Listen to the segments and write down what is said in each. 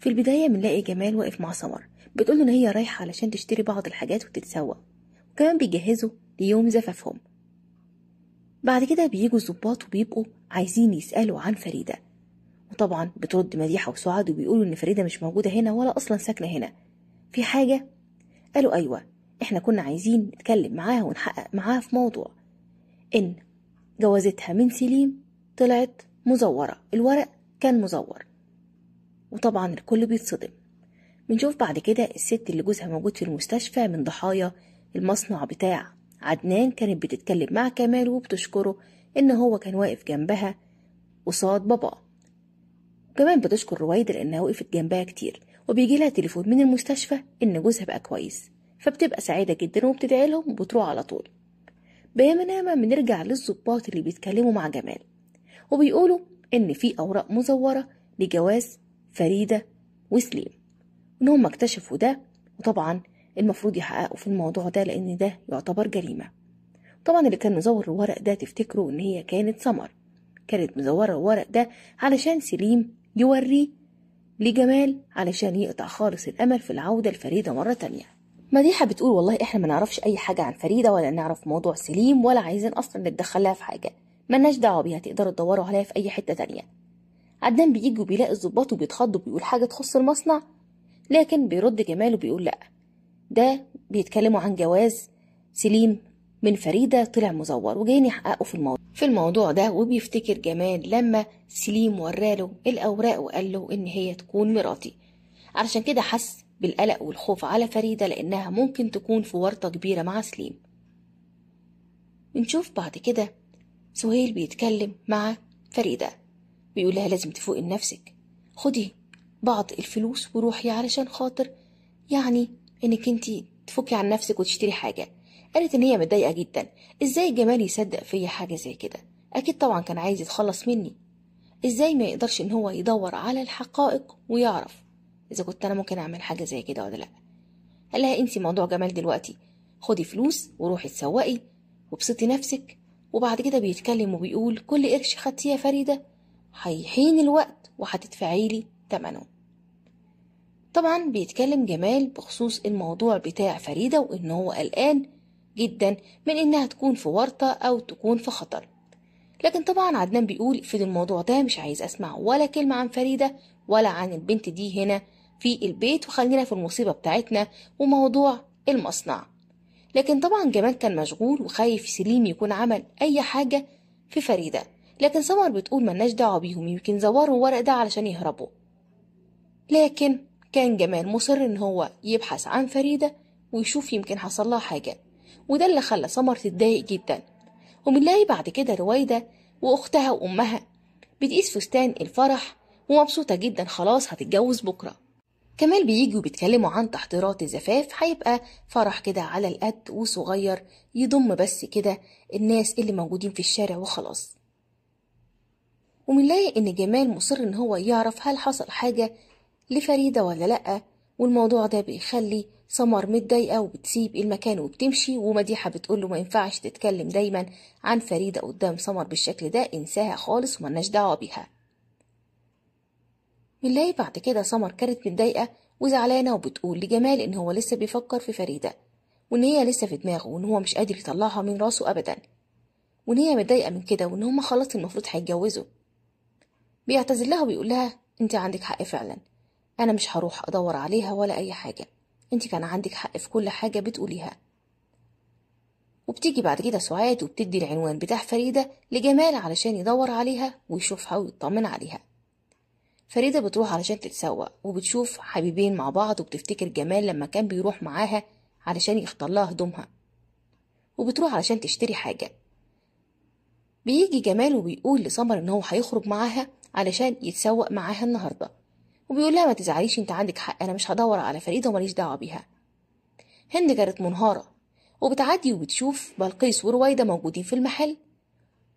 في البداية بنلاقي جمال واقف مع سمر بتقوله إن هي رايحة علشان تشتري بعض الحاجات وتتسوق وكمان بيجهزوا ليوم زفافهم بعد كده بيجوا الظباط وبيبقوا عايزين يسألوا عن فريدة وطبعا بترد مديحة وسعاد وبيقولوا إن فريدة مش موجودة هنا ولا أصلا ساكنة هنا في حاجة قالوا أيوة إحنا كنا عايزين نتكلم معاها ونحقق معاها في موضوع إن جوازتها من سليم طلعت مزورة الورق كان مزور وطبعا الكل بيتصدم بنشوف بعد كده الست اللي جوزها موجود في المستشفى من ضحايا المصنع بتاع عدنان كانت بتتكلم مع كمال وبتشكره إن هو كان واقف جنبها قصاد بابا وكمان بتشكر رويدة لأنها وقفت جنبها كتير وبيجي لها تليفون من المستشفى إن جوزها بقى كويس فبتبقى سعيدة جدا وبتدعي لهم وبتروح على طول بينما بنرجع للظباط اللي بيتكلموا مع جمال وبيقولوا إن في أوراق مزورة لجواز فريدة وسليم إن هم اكتشفوا ده وطبعا المفروض يحققوا في الموضوع ده لأن ده يعتبر جريمة طبعا اللي كان مزور الورق ده تفتكروا إن هي كانت سمر كانت مزورة الورق ده علشان سليم يوريه لجمال علشان يقطع خالص الأمل في العودة لفريدة مرة تانية مديحة بتقول والله إحنا ما نعرفش أي حاجة عن فريدة ولا نعرف موضوع سليم ولا عايزين أصلا نتدخلها في حاجة ملناش دعوة بيها تقدروا تدوروا عليها في أي حتة تانية عدنان بيجي وبيلاقي الظباط وبيتخض وبيقول حاجة تخص المصنع لكن بيرد جمال وبيقول لأ ده بيتكلموا عن جواز سليم من فريدة طلع مزور وجايين يحققوا في الموضوع في الموضوع ده وبيفتكر جمال لما سليم وراله الأوراق وقال له إن هي تكون مراتي علشان كده حس بالقلق والخوف على فريدة لأنها ممكن تكون في ورطة كبيرة مع سليم بنشوف بعد كده سهيل بيتكلم مع فريدة بيقول لها لازم تفوقي لنفسك خدي بعض الفلوس وروحي علشان خاطر يعني انك انت تفكي عن نفسك وتشتري حاجه قالت ان هي متضايقه جدا ازاي جمال يصدق فيا حاجه زي كده اكيد طبعا كان عايز يتخلص مني ازاي ما يقدرش ان هو يدور على الحقائق ويعرف اذا كنت انا ممكن اعمل حاجه زي كده ولا لا قال لها انسي موضوع جمال دلوقتي خدي فلوس وروحي تسوقي وابسطي نفسك وبعد كده بيتكلم وبيقول كل قرش خدتيه يا فريده هيحين الوقت وهتدفعي لي تمنه طبعا بيتكلم جمال بخصوص الموضوع بتاع فريدة وإن هو قلقان جدا من إنها تكون في ورطة أو تكون في خطر لكن طبعا عدنان بيقول في الموضوع ده مش عايز أسمع ولا كلمة عن فريدة ولا عن البنت دي هنا في البيت وخلينا في المصيبة بتاعتنا وموضوع المصنع لكن طبعا جمال كان مشغول وخايف سليم يكون عمل أي حاجة في فريدة لكن سمر بتقول ملناش دعوة بيهم يمكن زوروا الورق ده علشان يهربوا لكن كان جمال مصر ان هو يبحث عن فريدة ويشوف يمكن حصل لها حاجة وده اللي خلى سمر تتضايق جدا وبنلاقي بعد كده رويدة وأختها وأمها بتقيس فستان الفرح ومبسوطة جدا خلاص هتتجوز بكرة كمال بيجي وبيتكلموا عن تحضيرات الزفاف هيبقى فرح كده على القد وصغير يضم بس كده الناس اللي موجودين في الشارع وخلاص ومنلاقي إن جمال مصر إن هو يعرف هل حصل حاجة لفريدة ولا لأ والموضوع ده بيخلي سمر متضايقة وبتسيب المكان وبتمشي ومديحة بتقوله ما ينفعش تتكلم دايما عن فريدة قدام سمر بالشكل ده انساها خالص وملناش دعوة بيها بنلاقي بعد كده سمر كانت متضايقة وزعلانة وبتقول لجمال إن هو لسه بيفكر في فريدة وإن هي لسه في دماغه وإن هو مش قادر يطلعها من راسه أبدا وإن هي متضايقة من كده وإن هما خلاص المفروض هيتجوزوا بيعتذر لها وبيقول لها انت عندك حق فعلا انا مش هروح ادور عليها ولا اي حاجه انت كان عندك حق في كل حاجه بتقوليها وبتيجي بعد كده سعاد وبتدي العنوان بتاع فريده لجمال علشان يدور عليها ويشوفها ويطمن عليها فريدة بتروح علشان تتسوق وبتشوف حبيبين مع بعض وبتفتكر جمال لما كان بيروح معاها علشان يختار لها هدومها وبتروح علشان تشتري حاجة بيجي جمال وبيقول لسمر ان هو هيخرج معاها علشان يتسوق معاها النهارده وبيقول لها ما تزعليش انت عندك حق انا مش هدور على فريده وماليش دعوه بيها هند كانت منهاره وبتعدي وبتشوف بلقيس ورويده موجودين في المحل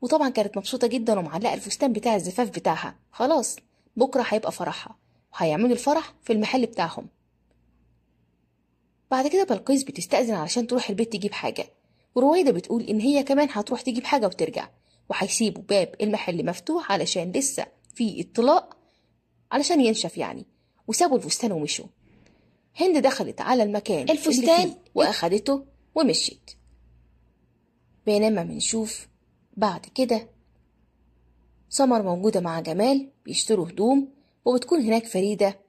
وطبعا كانت مبسوطه جدا ومعلقه الفستان بتاع الزفاف بتاعها خلاص بكره هيبقى فرحها وهيعملوا الفرح في المحل بتاعهم بعد كده بلقيس بتستأذن علشان تروح البيت تجيب حاجه ورويده بتقول ان هي كمان هتروح تجيب حاجه وترجع وهيسيبوا باب المحل مفتوح علشان لسه في الطلاق علشان ينشف يعني وسابوا الفستان ومشوا هند دخلت على المكان الفستان إيه؟ واخدته ومشيت بينما بنشوف بعد كده سمر موجودة مع جمال بيشتروا هدوم وبتكون هناك فريدة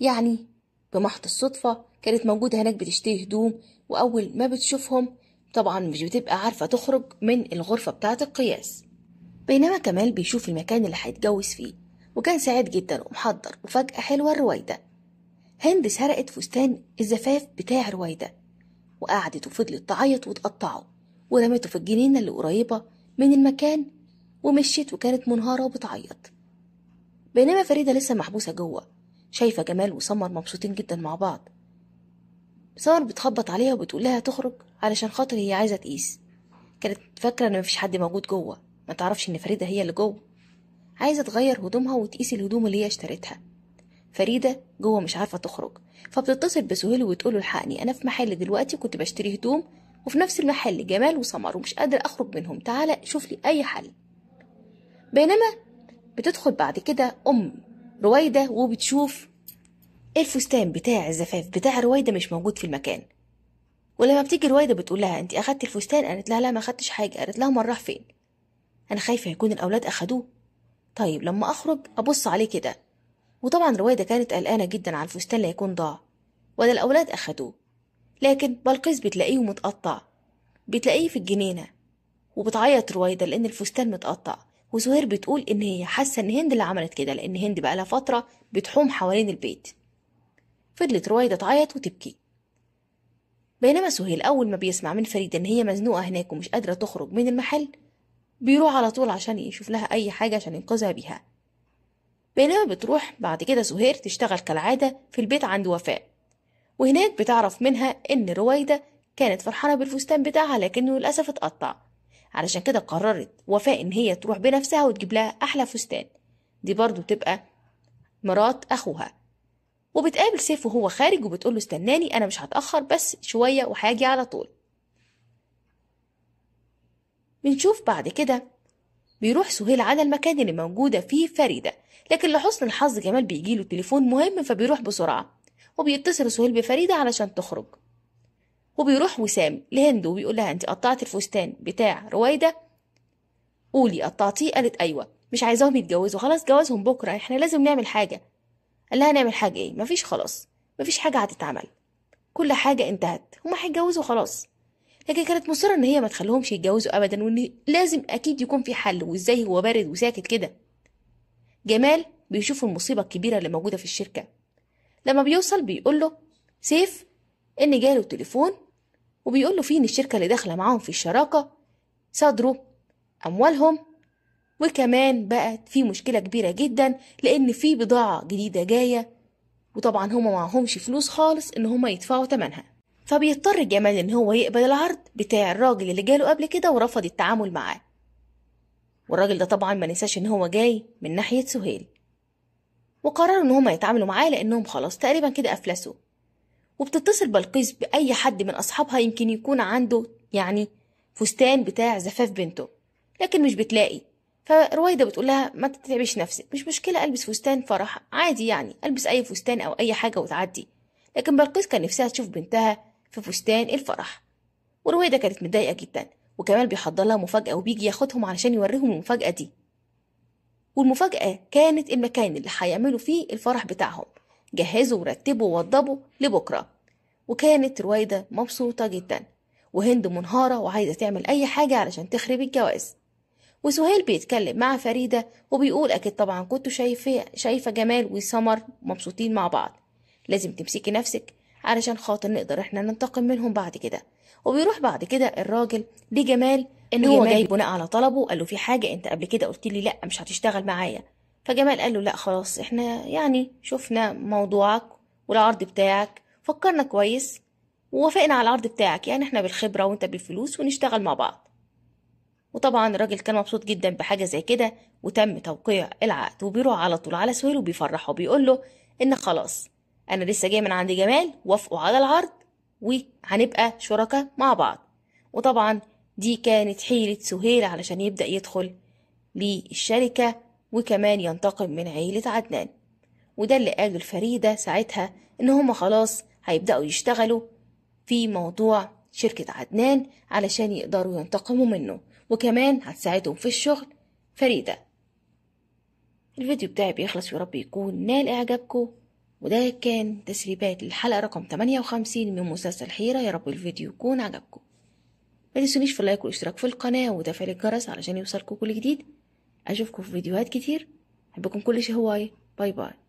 يعني بمحض الصدفة كانت موجودة هناك بتشتري هدوم وأول ما بتشوفهم طبعا مش بتبقى عارفة تخرج من الغرفة بتاعة القياس بينما كمال بيشوف المكان اللي هيتجوز فيه وكان سعيد جدا ومحضر وفجأة حلوة رويدة هند سرقت فستان الزفاف بتاع رويدة وقعدت وفضلت تعيط وتقطعه ورمته في الجنينة اللي قريبة من المكان ومشيت وكانت منهارة وبتعيط بينما فريدة لسه محبوسة جوه شايفة جمال وسمر مبسوطين جدا مع بعض سمر بتخبط عليها وبتقول لها تخرج علشان خاطر هي عايزة تقيس كانت فاكرة إن مفيش حد موجود جوه ما تعرفش ان فريده هي اللي جوه عايزه تغير هدومها وتقيس الهدوم اللي هي اشترتها فريده جوه مش عارفه تخرج فبتتصل بسهيل وتقول له الحقني انا في محل دلوقتي كنت بشتري هدوم وفي نفس المحل جمال وسمر ومش قادر اخرج منهم تعالى شوف لي اي حل بينما بتدخل بعد كده ام رويده وبتشوف الفستان بتاع الزفاف بتاع رويده مش موجود في المكان ولما بتيجي رويده بتقول لها انت اخدتي الفستان قالت لها لا ما اخدتش حاجه قالت لها امال راح فين أنا خايفة يكون الأولاد أخدوه طيب لما أخرج أبص عليه كده وطبعا رويدة كانت قلقانة جدا على الفستان اللي هيكون ضاع ولا الأولاد أخدوه لكن بلقيس بتلاقيه متقطع بتلاقيه في الجنينة وبتعيط رويدة لأن الفستان متقطع وزهير بتقول إن هي حاسة إن هند اللي عملت كده لأن هند بقالها فترة بتحوم حوالين البيت فضلت رويدة تعيط وتبكي بينما سهيل أول ما بيسمع من فريدة إن هي مزنوقة هناك ومش قادرة تخرج من المحل بيروح على طول عشان يشوف لها أي حاجة عشان ينقذها بيها بينما بتروح بعد كده سهير تشتغل كالعادة في البيت عند وفاء وهناك بتعرف منها إن رويدة كانت فرحانة بالفستان بتاعها لكنه للأسف اتقطع علشان كده قررت وفاء إن هي تروح بنفسها وتجيب لها أحلى فستان دي برضو بتبقى مرات أخوها وبتقابل سيف وهو خارج وبتقول له استناني أنا مش هتأخر بس شوية وهاجي على طول بنشوف بعد كده بيروح سهيل على المكان اللي موجودة فيه فريدة لكن لحسن الحظ جمال بيجيله تليفون مهم فبيروح بسرعة وبيتصل سهيل بفريدة علشان تخرج وبيروح وسام لهند وبيقول لها انت قطعت الفستان بتاع رويدة قولي قطعتيه قالت ايوه مش عايزاهم يتجوزوا خلاص جوازهم بكرة احنا لازم نعمل حاجة قال لها نعمل حاجة ايه مفيش خلاص مفيش حاجة هتتعمل كل حاجة انتهت هما هيتجوزوا خلاص لكن كانت مصرة إن هي ما تخليهمش يتجوزوا أبدا وإن لازم أكيد يكون في حل وإزاي هو بارد وساكت كده جمال بيشوف المصيبة الكبيرة اللي موجودة في الشركة لما بيوصل بيقول له سيف إن جاله تليفون وبيقول له فيه إن الشركة اللي داخلة معاهم في الشراكة صادروا أموالهم وكمان بقت في مشكلة كبيرة جدا لأن في بضاعة جديدة جاية وطبعا هما معهمش فلوس خالص إن هما يدفعوا تمنها فبيضطر جمال إن هو يقبل العرض بتاع الراجل اللي جاله قبل كده ورفض التعامل معاه والراجل ده طبعا ما نساش إن هو جاي من ناحية سهيل وقرروا إن هما يتعاملوا معاه لأنهم خلاص تقريبا كده أفلسوا وبتتصل بلقيس بأي حد من أصحابها يمكن يكون عنده يعني فستان بتاع زفاف بنته لكن مش بتلاقي فرويدة بتقول لها ما تتعبش نفسك مش مشكلة ألبس فستان فرح عادي يعني ألبس أي فستان أو أي حاجة وتعدي لكن بلقيس كان نفسها تشوف بنتها في فستان الفرح ورويدة كانت متضايقة جدا وكمال بيحضر لها مفاجأة وبيجي ياخدهم علشان يوريهم المفاجأة دي والمفاجأة كانت المكان اللي هيعملوا فيه الفرح بتاعهم جهزوا ورتبوا ووضبوا لبكرة وكانت رويدة مبسوطة جدا وهند منهارة وعايزة تعمل أي حاجة علشان تخرب الجواز وسهيل بيتكلم مع فريدة وبيقول أكيد طبعا كنتوا شايفة شايفة جمال وسمر مبسوطين مع بعض لازم تمسكي نفسك علشان خاطر نقدر احنا ننتقم منهم بعد كده وبيروح بعد كده الراجل لجمال ان هو جاي بناء على طلبه قال له في حاجه انت قبل كده قلت لي لا مش هتشتغل معايا فجمال قال له لا خلاص احنا يعني شفنا موضوعك والعرض بتاعك فكرنا كويس ووافقنا على العرض بتاعك يعني احنا بالخبره وانت بالفلوس ونشتغل مع بعض وطبعا الراجل كان مبسوط جدا بحاجه زي كده وتم توقيع العقد وبيروح على طول على سهيل وبيفرحه وبيقول له ان خلاص انا لسه جاي من عند جمال وافقوا على العرض وهنبقى شركاء مع بعض وطبعا دي كانت حيلة سهيل علشان يبدأ يدخل للشركة وكمان ينتقم من عيلة عدنان وده اللي قاله الفريدة ساعتها إن هما خلاص هيبدأوا يشتغلوا في موضوع شركة عدنان علشان يقدروا ينتقموا منه وكمان هتساعدهم في الشغل فريدة الفيديو بتاعي بيخلص يا رب يكون نال إعجابكم وده كان تسريبات للحلقة رقم 58 من مسلسل حيرة يا رب الفيديو يكون عجبكم ما تنسونيش في اللايك والاشتراك في القناة وتفعيل الجرس علشان يوصلكم كل جديد أشوفكم في فيديوهات كتير أحبكم كل شيء هواي باي باي